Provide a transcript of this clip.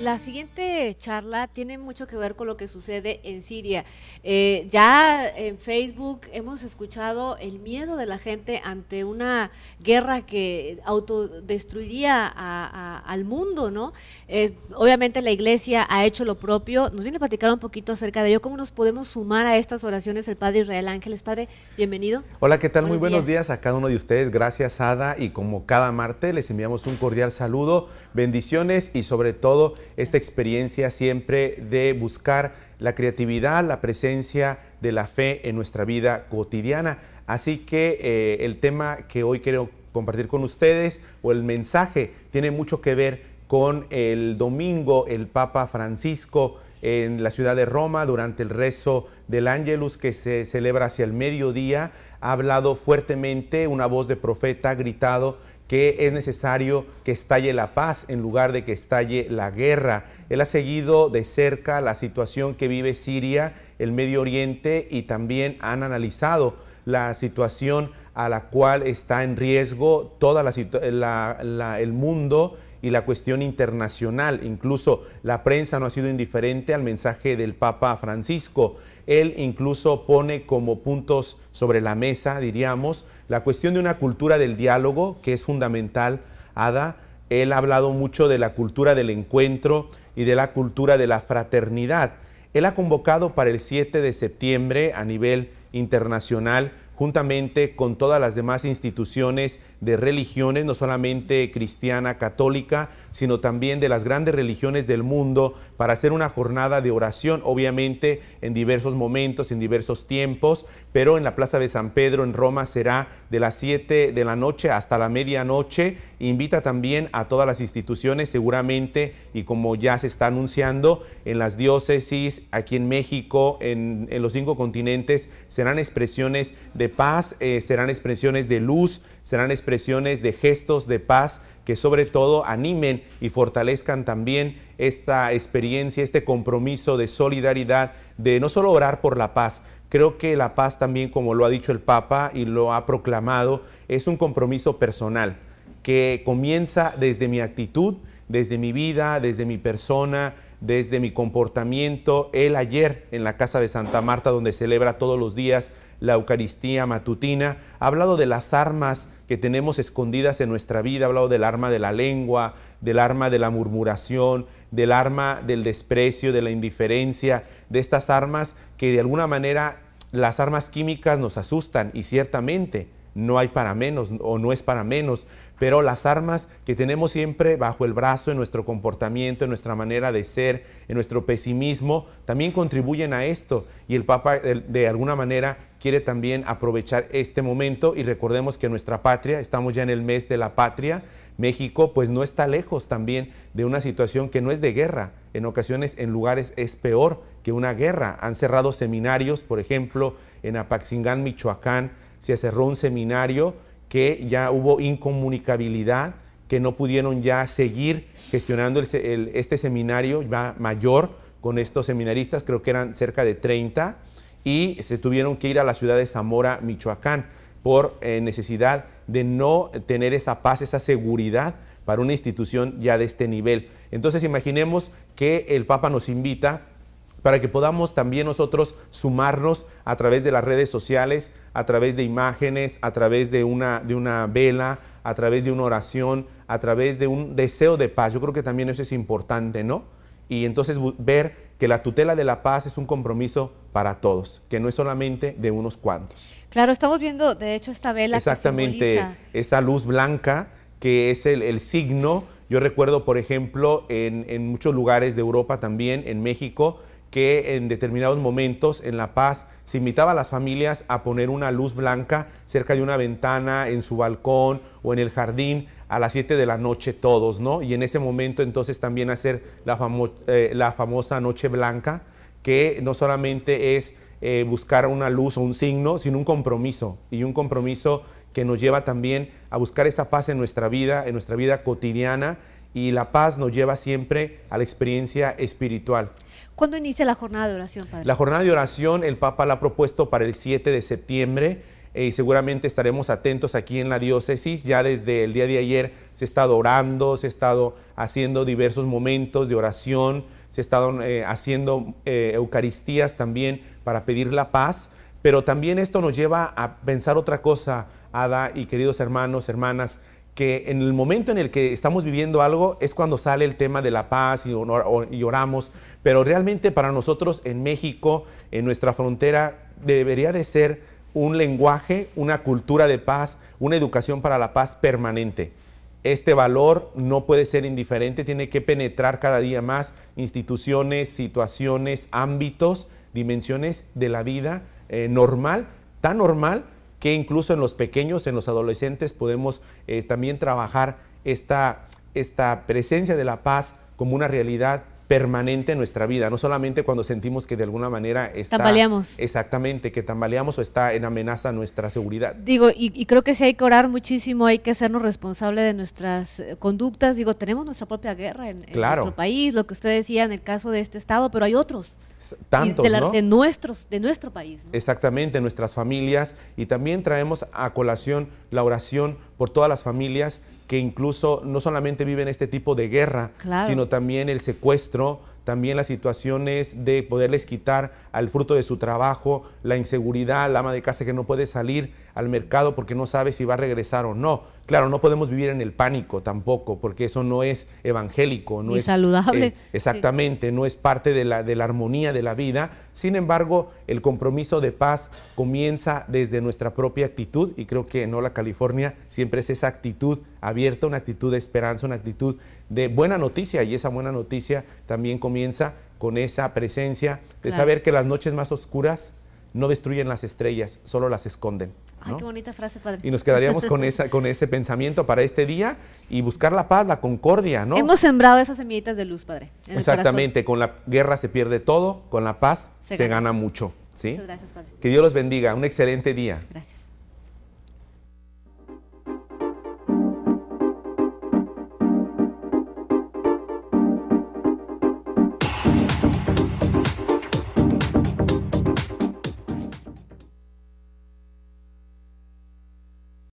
La siguiente charla tiene mucho que ver con lo que sucede en Siria. Eh, ya en Facebook hemos escuchado el miedo de la gente ante una guerra que autodestruiría al mundo, ¿no? Eh, obviamente la iglesia ha hecho lo propio. Nos viene a platicar un poquito acerca de ello, cómo nos podemos sumar a estas oraciones el Padre Israel Ángeles. Padre, bienvenido. Hola, ¿qué tal? Muy buenos días a cada uno de ustedes. Gracias, Ada. Y como cada martes, les enviamos un cordial saludo, bendiciones y sobre todo esta experiencia siempre de buscar la creatividad, la presencia de la fe en nuestra vida cotidiana. Así que eh, el tema que hoy quiero compartir con ustedes o el mensaje tiene mucho que ver con el domingo el Papa Francisco en la ciudad de Roma durante el rezo del Angelus que se celebra hacia el mediodía, ha hablado fuertemente, una voz de profeta ha gritado que es necesario que estalle la paz en lugar de que estalle la guerra. Él ha seguido de cerca la situación que vive Siria, el Medio Oriente y también han analizado la situación a la cual está en riesgo toda la, el mundo y la cuestión internacional. Incluso la prensa no ha sido indiferente al mensaje del Papa Francisco. Él incluso pone como puntos sobre la mesa, diríamos, la cuestión de una cultura del diálogo, que es fundamental, Ada. Él ha hablado mucho de la cultura del encuentro y de la cultura de la fraternidad. Él ha convocado para el 7 de septiembre a nivel internacional juntamente con todas las demás instituciones de religiones, no solamente cristiana, católica, sino también de las grandes religiones del mundo, para hacer una jornada de oración, obviamente en diversos momentos, en diversos tiempos, pero en la Plaza de San Pedro en Roma será de las 7 de la noche hasta la medianoche. Invita también a todas las instituciones, seguramente, y como ya se está anunciando, en las diócesis, aquí en México, en, los cinco continentes, serán expresiones de paz, eh, serán expresiones de luz, serán expresiones de gestos de paz que sobre todo animen y fortalezcan también esta experiencia, este compromiso de solidaridad, de no solo orar por la paz, Creo que la paz también, como lo ha dicho el Papa y lo ha proclamado, es un compromiso personal que comienza desde mi actitud, desde mi vida, desde mi persona, desde mi comportamiento. Él ayer en la Casa de Santa Marta, donde celebra todos los días la Eucaristía matutina, ha hablado de las armas que tenemos escondidas en nuestra vida. ha hablado del arma de la lengua, del arma de la murmuración, del arma del desprecio, de la indiferencia, de estas armas que de alguna manera las armas químicas nos asustan y ciertamente no hay para menos o no es para menos, pero las armas que tenemos siempre bajo el brazo en nuestro comportamiento, en nuestra manera de ser, en nuestro pesimismo, también contribuyen a esto. Y el Papa de alguna manera quiere también aprovechar este momento y recordemos que nuestra patria, estamos ya en el mes de la patria, México pues no está lejos también de una situación que no es de guerra, en ocasiones en lugares es peor que una guerra. Han cerrado seminarios, por ejemplo, en Apaxingán, Michoacán, se cerró un seminario que ya hubo incomunicabilidad, que no pudieron ya seguir gestionando este seminario ya mayor con estos seminaristas, creo que eran cerca de 30 y se tuvieron que ir a la ciudad de Zamora, Michoacán, por eh, necesidad de no tener esa paz, esa seguridad para una institución ya de este nivel. Entonces imaginemos que el Papa nos invita para que podamos también nosotros sumarnos a través de las redes sociales, a través de imágenes, a través de una, de una vela, a través de una oración, a través de un deseo de paz. Yo creo que también eso es importante, ¿no? y entonces ver que la tutela de la paz es un compromiso para todos, que no es solamente de unos cuantos. Claro, estamos viendo de hecho esta vela. Exactamente, esa esta luz blanca que es el, el, signo. Yo recuerdo, por ejemplo, en, en muchos lugares de Europa también, en México, que en determinados momentos en La Paz se invitaba a las familias a poner una luz blanca cerca de una ventana, en su balcón o en el jardín a las 7 de la noche todos, ¿no? Y en ese momento entonces también hacer la, eh, la famosa noche blanca, que no solamente es eh, buscar una luz o un signo, sino un compromiso, y un compromiso que nos lleva también a buscar esa paz en nuestra vida, en nuestra vida cotidiana y la paz nos lleva siempre a la experiencia espiritual. ¿Cuándo inicia la jornada de oración, Padre? La jornada de oración el Papa la ha propuesto para el 7 de septiembre eh, y seguramente estaremos atentos aquí en la diócesis. Ya desde el día de ayer se ha estado orando, se ha estado haciendo diversos momentos de oración, se ha estado eh, haciendo eh, Eucaristías también para pedir la paz, pero también esto nos lleva a pensar otra cosa, Ada y queridos hermanos, hermanas que en el momento en el que estamos viviendo algo es cuando sale el tema de la paz y, lloramos oramos, pero realmente para nosotros en México, en nuestra frontera, debería de ser un lenguaje, una cultura de paz, una educación para la paz permanente. Este valor no puede ser indiferente, tiene que penetrar cada día más instituciones, situaciones, ámbitos, dimensiones de la vida eh, normal, tan normal que incluso en los pequeños, en los adolescentes, podemos eh, también trabajar esta, esta presencia de la paz como una realidad permanente en nuestra vida, no solamente cuando sentimos que de alguna manera está... Tambaleamos. Exactamente, que tambaleamos o está en amenaza nuestra seguridad. Digo, y, creo que sí hay que orar muchísimo, hay que hacernos responsable de nuestras eh, conductas. Digo, tenemos nuestra propia guerra en, nuestro país, lo que usted decía en el caso de este estado, pero hay otros. Tantos, de, ¿no? de, nuestros, de nuestro país. Exactamente, nuestras familias. Y también traemos a colación la oración por todas las familias que incluso no solamente viven este tipo de guerra, sino también el secuestro, también las situaciones de poderles quitar al fruto de su trabajo, la inseguridad, la ama de casa que no puede salir al mercado porque no sabe si va a regresar o no. Claro, no podemos vivir en el pánico tampoco, porque eso no es evangélico, no es eh, saludable. exactamente, no es parte de la, de la armonía de la vida. Sin embargo, el compromiso de paz comienza desde nuestra propia actitud y creo que en la California siempre es esa actitud abierta, una actitud de esperanza, una actitud de buena noticia y esa buena noticia también con comienza con esa presencia de saber que las noches más oscuras no destruyen las estrellas, solo las esconden. Ay, qué bonita frase, padre. Y nos quedaríamos con, esa, con ese pensamiento para este día y buscar la paz, la concordia, ¿no? Hemos sembrado esas semillitas de luz, padre. Exactamente, con la guerra se pierde todo, con la paz se, gana. mucho. ¿sí? Muchas gracias, padre. Que Dios los bendiga, un excelente día. Gracias.